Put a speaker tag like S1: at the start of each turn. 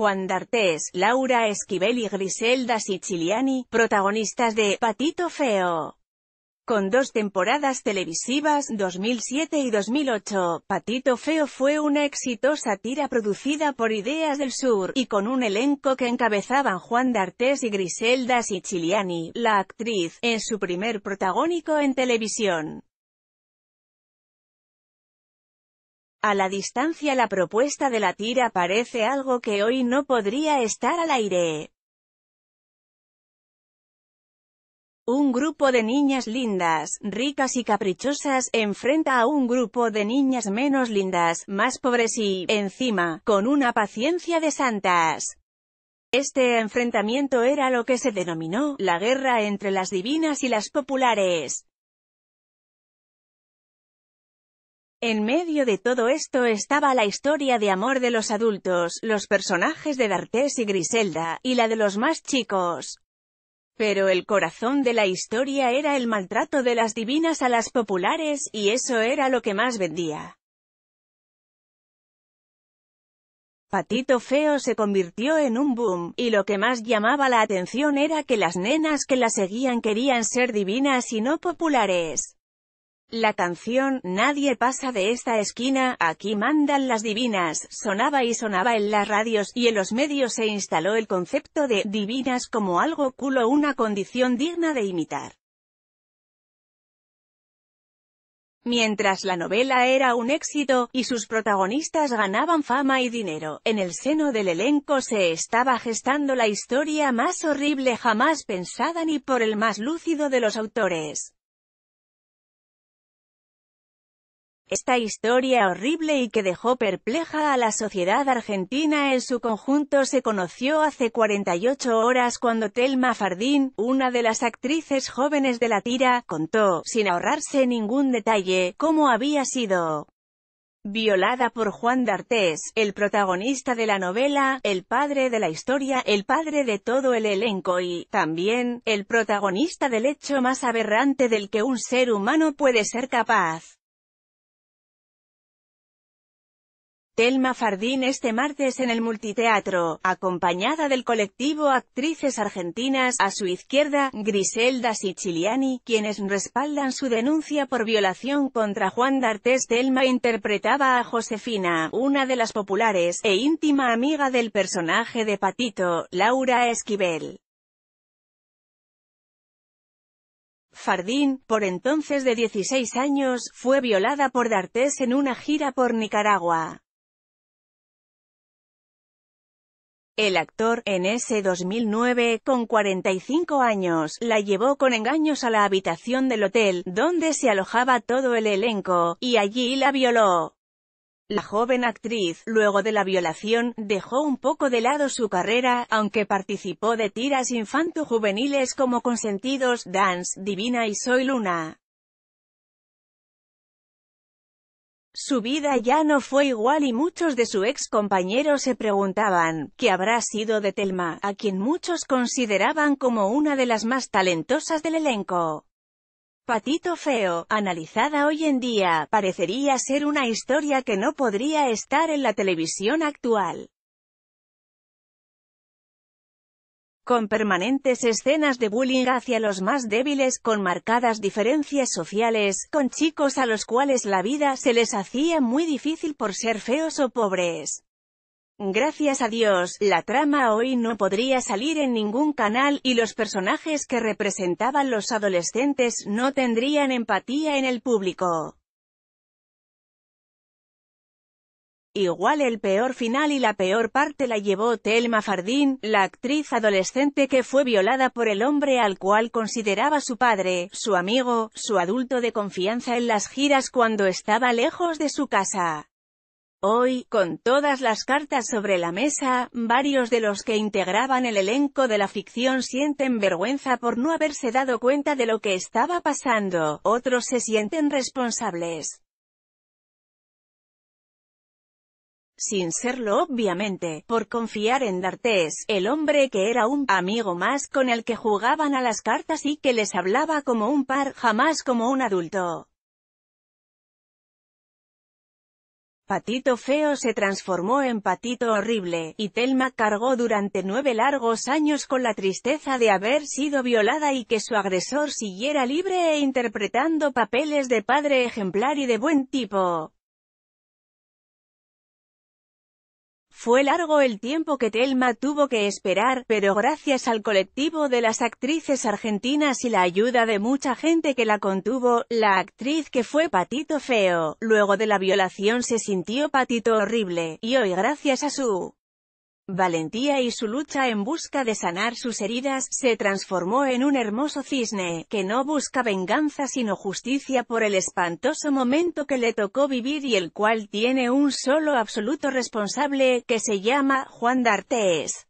S1: Juan D'Artés, Laura Esquivel y Griselda Siciliani, protagonistas de «Patito Feo». Con dos temporadas televisivas, 2007 y 2008, Patito Feo fue una exitosa tira producida por Ideas del Sur, y con un elenco que encabezaban Juan D'Artés y Griselda Siciliani, la actriz, en su primer protagónico en televisión. A la distancia la propuesta de la tira parece algo que hoy no podría estar al aire. Un grupo de niñas lindas, ricas y caprichosas, enfrenta a un grupo de niñas menos lindas, más pobres y, encima, con una paciencia de santas. Este enfrentamiento era lo que se denominó, la guerra entre las divinas y las populares. En medio de todo esto estaba la historia de amor de los adultos, los personajes de D'Artés y Griselda, y la de los más chicos. Pero el corazón de la historia era el maltrato de las divinas a las populares, y eso era lo que más vendía. Patito Feo se convirtió en un boom, y lo que más llamaba la atención era que las nenas que la seguían querían ser divinas y no populares. La canción «Nadie pasa de esta esquina, aquí mandan las divinas» sonaba y sonaba en las radios, y en los medios se instaló el concepto de «divinas» como algo culo una condición digna de imitar. Mientras la novela era un éxito, y sus protagonistas ganaban fama y dinero, en el seno del elenco se estaba gestando la historia más horrible jamás pensada ni por el más lúcido de los autores. Esta historia horrible y que dejó perpleja a la sociedad argentina en su conjunto se conoció hace 48 horas cuando Telma Fardín, una de las actrices jóvenes de la tira, contó, sin ahorrarse ningún detalle, cómo había sido violada por Juan D'Artés, el protagonista de la novela, el padre de la historia, el padre de todo el elenco y, también, el protagonista del hecho más aberrante del que un ser humano puede ser capaz. Telma Fardín este martes en el Multiteatro, acompañada del colectivo Actrices Argentinas, a su izquierda, Griselda Siciliani, quienes respaldan su denuncia por violación contra Juan D'Artés. Telma interpretaba a Josefina, una de las populares e íntima amiga del personaje de Patito, Laura Esquivel. Fardín, por entonces de 16 años, fue violada por D'Artés en una gira por Nicaragua. El actor, en ese 2009, con 45 años, la llevó con engaños a la habitación del hotel, donde se alojaba todo el elenco, y allí la violó. La joven actriz, luego de la violación, dejó un poco de lado su carrera, aunque participó de tiras infanto-juveniles como Consentidos, Dance, Divina y Soy Luna. Su vida ya no fue igual y muchos de su ex compañeros se preguntaban, ¿qué habrá sido de Telma, a quien muchos consideraban como una de las más talentosas del elenco? Patito Feo, analizada hoy en día, parecería ser una historia que no podría estar en la televisión actual. con permanentes escenas de bullying hacia los más débiles, con marcadas diferencias sociales, con chicos a los cuales la vida se les hacía muy difícil por ser feos o pobres. Gracias a Dios, la trama hoy no podría salir en ningún canal, y los personajes que representaban los adolescentes no tendrían empatía en el público. Igual el peor final y la peor parte la llevó Thelma Fardín, la actriz adolescente que fue violada por el hombre al cual consideraba su padre, su amigo, su adulto de confianza en las giras cuando estaba lejos de su casa. Hoy, con todas las cartas sobre la mesa, varios de los que integraban el elenco de la ficción sienten vergüenza por no haberse dado cuenta de lo que estaba pasando, otros se sienten responsables. sin serlo obviamente, por confiar en D'Artés, el hombre que era un amigo más con el que jugaban a las cartas y que les hablaba como un par, jamás como un adulto. Patito Feo se transformó en Patito Horrible, y Telma cargó durante nueve largos años con la tristeza de haber sido violada y que su agresor siguiera libre e interpretando papeles de padre ejemplar y de buen tipo. Fue largo el tiempo que Telma tuvo que esperar, pero gracias al colectivo de las actrices argentinas y la ayuda de mucha gente que la contuvo, la actriz que fue Patito Feo, luego de la violación se sintió Patito horrible, y hoy gracias a su valentía y su lucha en busca de sanar sus heridas, se transformó en un hermoso cisne, que no busca venganza sino justicia por el espantoso momento que le tocó vivir y el cual tiene un solo absoluto responsable, que se llama Juan d'Artés.